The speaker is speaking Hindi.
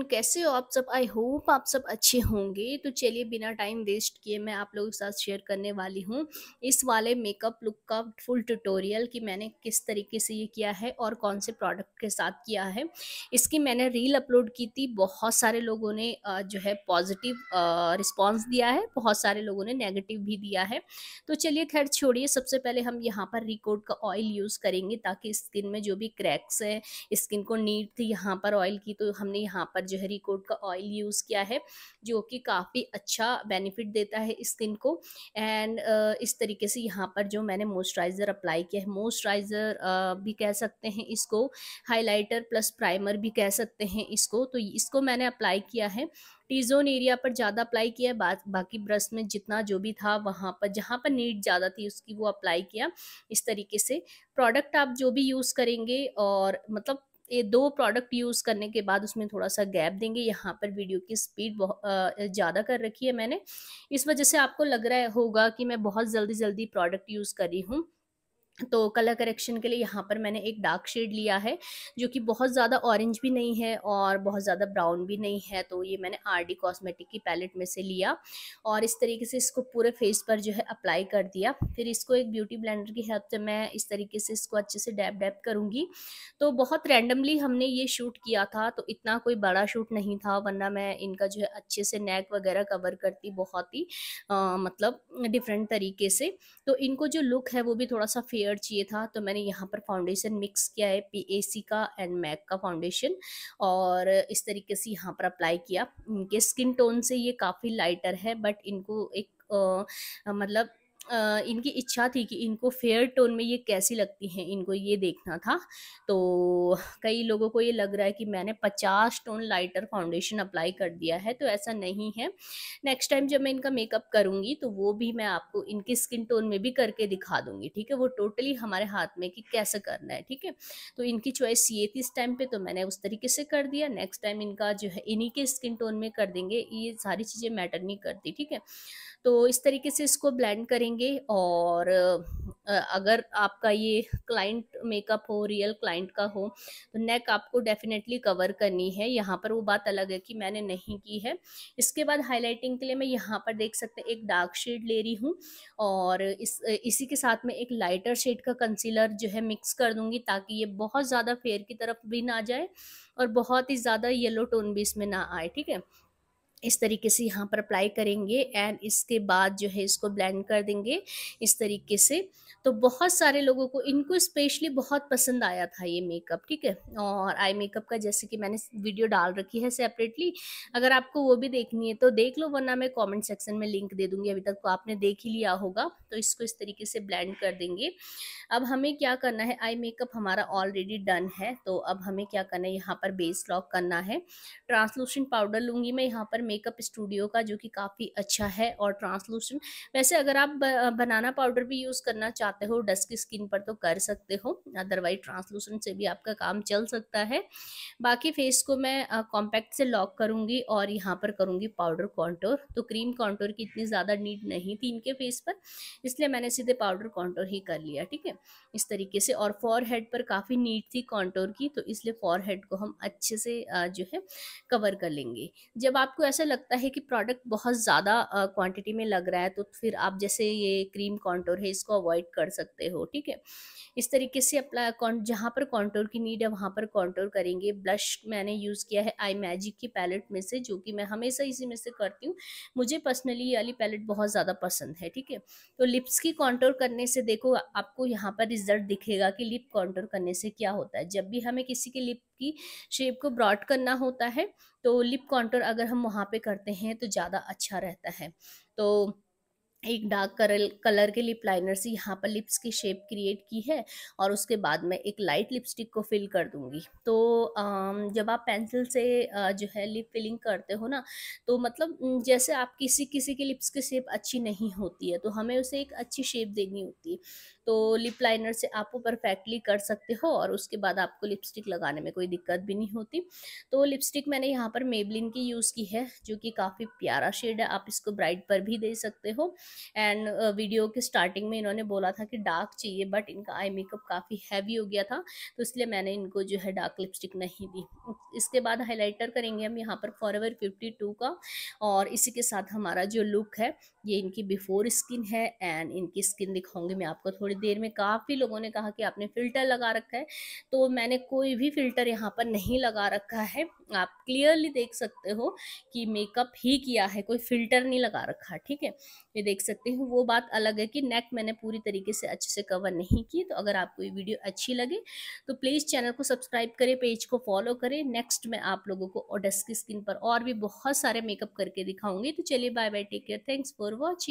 एवरीवन कैसे हो आप सब आई होप आप सब अच्छे होंगे तो चलिए बिना टाइम वेस्ट किए मैं आप लोगों के साथ शेयर करने वाली हूँ इस वाले मेकअप लुक का फुल ट्यूटोरियल कि मैंने किस तरीके से ये किया है और कौन से प्रोडक्ट के साथ किया है इसकी मैंने रील अपलोड की थी बहुत सारे लोगों ने जो है पॉजिटिव रिस्पॉन्स दिया है बहुत सारे लोगों ने नेगेटिव भी दिया है तो चलिए खैर छोड़िए सबसे पहले हम यहाँ पर रिकोड का ऑयल यूज़ करेंगे ताकि स्किन में जो भी क्रैक्स है स्किन को नीट थी यहाँ पर ऑयल की तो हमने यहाँ पर जहरी कोट का ऑयल यूज़ किया है जो कि काफ़ी अच्छा बेनिफिट देता है स्किन को एंड इस तरीके से यहाँ पर जो मैंने मॉइस्चराइज़र अप्लाई किया है मॉइस्चराइज़र भी कह सकते हैं इसको हाइलाइटर प्लस प्राइमर भी कह सकते हैं इसको तो इसको मैंने अप्लाई किया है टी जोन एरिया पर ज़्यादा अप्लाई किया बा, बाकी ब्रश में जितना जो भी था वहाँ पर जहाँ पर नीड ज़्यादा थी उसकी वो अप्लाई किया इस तरीके से प्रोडक्ट आप जो भी यूज़ करेंगे और मतलब ये दो प्रोडक्ट यूज़ करने के बाद उसमें थोड़ा सा गैप देंगे यहाँ पर वीडियो की स्पीड ज़्यादा कर रखी है मैंने इस वजह से आपको लग रहा होगा कि मैं बहुत जल्दी जल्दी प्रोडक्ट यूज़ करी हूँ तो कलर करेक्शन के लिए यहाँ पर मैंने एक डार्क शेड लिया है जो कि बहुत ज़्यादा ऑरेंज भी नहीं है और बहुत ज़्यादा ब्राउन भी नहीं है तो ये मैंने आर डी कॉस्मेटिक की पैलेट में से लिया और इस तरीके से इसको पूरे फेस पर जो है अप्लाई कर दिया फिर इसको एक ब्यूटी ब्लेंडर की हेल्प से मैं इस तरीके से इसको अच्छे से डैप डैप करूँगी तो बहुत रैंडमली हमने ये शूट किया था तो इतना कोई बड़ा शूट नहीं था वरना मैं इनका जो है अच्छे से नेक वगैरह कवर करती बहुत ही मतलब डिफरेंट तरीके से तो इनको जो लुक है वो भी थोड़ा सा फेयर लेयर चाहिए था तो मैंने यहाँ पर फाउंडेशन मिक्स किया है पी का एंड मैक का फाउंडेशन और इस तरीके से यहाँ पर अप्लाई किया इनके स्किन टोन से ये काफ़ी लाइटर है बट इनको एक आ, मतलब इनकी इच्छा थी कि इनको फेयर टोन में ये कैसी लगती हैं इनको ये देखना था तो कई लोगों को ये लग रहा है कि मैंने 50 टोन लाइटर फाउंडेशन अप्लाई कर दिया है तो ऐसा नहीं है नेक्स्ट टाइम जब मैं इनका मेकअप करूँगी तो वो भी मैं आपको इनकी स्किन टोन में भी करके दिखा दूँगी ठीक है वो टोटली हमारे हाथ में कि कैसे करना है ठीक है तो इनकी चॉइस ये थी इस टाइम पर तो मैंने उस तरीके से कर दिया नेक्स्ट टाइम इनका जो है इन्हीं के स्किन टोन में कर देंगे ये सारी चीज़ें मैटर नहीं करती ठीक है तो इस तरीके से इसको ब्लेंड करेंगे करेंगे और अगर आपका ये क्लाइंट मेकअप हो रियल क्लाइंट का हो तो नेक आपको डेफिनेटली कवर करनी है यहाँ पर वो बात अलग है कि मैंने नहीं की है इसके बाद हाईलाइटिंग के लिए मैं यहाँ पर देख सकते एक डार्क शेड ले रही हूँ और इस इसी के साथ में एक लाइटर शेड का कंसीलर जो है मिक्स कर दूँगी ताकि ये बहुत ज़्यादा फेयर की तरफ भी ना जाए और बहुत ही ज़्यादा येलो टोन भी इसमें ना आए ठीक है इस तरीके से यहाँ पर अप्लाई करेंगे एंड इसके बाद जो है इसको ब्लेंड कर देंगे इस तरीके से तो बहुत सारे लोगों को इनको स्पेशली बहुत पसंद आया था ये मेकअप ठीक है और आई मेकअप का जैसे कि मैंने वीडियो डाल रखी है सेपरेटली अगर आपको वो भी देखनी है तो देख लो वरना मैं कमेंट सेक्शन में लिंक दे दूंगी अभी तक को तो आपने देख ही लिया होगा तो इसको इस तरीके से ब्लेंड कर देंगे अब हमें क्या करना है आई मेकअप हमारा ऑलरेडी डन है तो अब हमें क्या करना है यहाँ पर बेस लॉक करना है ट्रांसलूशन पाउडर लूँगी मैं यहाँ पर मेकअप स्टूडियो का जो कि काफ़ी अच्छा है और ट्रांसलूसेंट वैसे अगर आप बनाना पाउडर भी यूज़ करना चाहते हो डस्की स्किन पर तो कर सकते हो अदरवाइज ट्रांसलूसेंट से भी आपका काम चल सकता है बाकी फेस को मैं कॉम्पैक्ट से लॉक करूँगी और यहाँ पर करूँगी पाउडर कॉन्टोर तो क्रीम कॉन्टोर की इतनी ज़्यादा नीड नहीं थी इनके फेस पर इसलिए मैंने सीधे पाउडर कॉन्टोर ही कर लिया ठीक है इस तरीके से और फॉर हेड पर काफ़ी नीड थी कॉन्टोर की तो इसलिए फॉर हेड को हम अच्छे से जो है कवर कर लेंगे जब आपको ऐसा ऐसा लगता है कि प्रोडक्ट बहुत ज़्यादा क्वांटिटी में लग रहा है तो फिर आप जैसे ये क्रीम कॉन्टोर है इसको अवॉइड कर सकते हो ठीक है इस तरीके से अप्लाई जहाँ पर कॉन्टोर की नीड है वहाँ पर कॉन्टोर करेंगे ब्लश मैंने यूज़ किया है आई मैजिक की पैलेट में से जो कि मैं हमेशा इसी में से करती हूँ मुझे पर्सनली ये वाली पैलेट बहुत ज़्यादा पसंद है ठीक है तो लिप्स की कॉन्टोर करने से देखो आपको यहाँ पर रिजल्ट दिखेगा कि लिप कॉन्टोर करने से क्या होता है जब भी हमें किसी की लिप की शेप को ब्रॉड करना होता है तो लिप कॉन्टोर अगर हम वहाँ पे करते हैं तो ज़्यादा अच्छा रहता है तो एक डार्क कलर कलर के लिप लाइनर से यहाँ पर लिप्स की शेप क्रिएट की है और उसके बाद मैं एक लाइट लिपस्टिक को फिल कर दूँगी तो जब आप पेंसिल से जो है लिप फिलिंग करते हो ना तो मतलब जैसे आप किसी किसी के लिप्स की शेप अच्छी नहीं होती है तो हमें उसे एक अच्छी शेप देनी होती है तो लिप लाइनर से आप वो परफेक्टली कर सकते हो और उसके बाद आपको लिपस्टिक लगाने में कोई दिक्कत भी नहीं होती तो लिपस्टिक मैंने यहाँ पर मेबलिन की यूज़ की है जो कि काफ़ी प्यारा शेड है आप इसको ब्राइट पर भी दे सकते हो एंड वीडियो uh, के स्टार्टिंग में इन्होंने बोला था कि डार्क चाहिए बट इनका आई मेकअप काफ़ी हैवी हो गया था तो इसलिए मैंने इनको जो है डार्क लिपस्टिक नहीं दी इसके बाद हाईलाइटर करेंगे हम यहाँ पर फॉर एवर फिफ्टी टू का और इसी के साथ हमारा जो लुक है ये इनकी बिफोर स्किन है एंड इनकी स्किन दिखाऊंगी मैं आपको थोड़ी देर में काफ़ी लोगों ने कहा कि आपने फ़िल्टर लगा रखा है तो मैंने कोई भी फ़िल्टर यहाँ पर नहीं लगा रखा है आप क्लियरली देख सकते हो कि मेकअप ही किया है कोई फ़िल्टर नहीं लगा रखा ठीक है ये देख देख सकते हो वो बात अलग है कि नेक मैंने पूरी तरीके से अच्छे से कवर नहीं की तो अगर आपको ये वीडियो अच्छी लगे तो प्लीज़ चैनल को सब्सक्राइब करें पेज को फॉलो करें नेक्स्ट मैं आप लोगों को ओडस की स्किन पर और भी बहुत सारे मेकअप करके दिखाऊंगी तो चलिए bye bye take care thanks for watching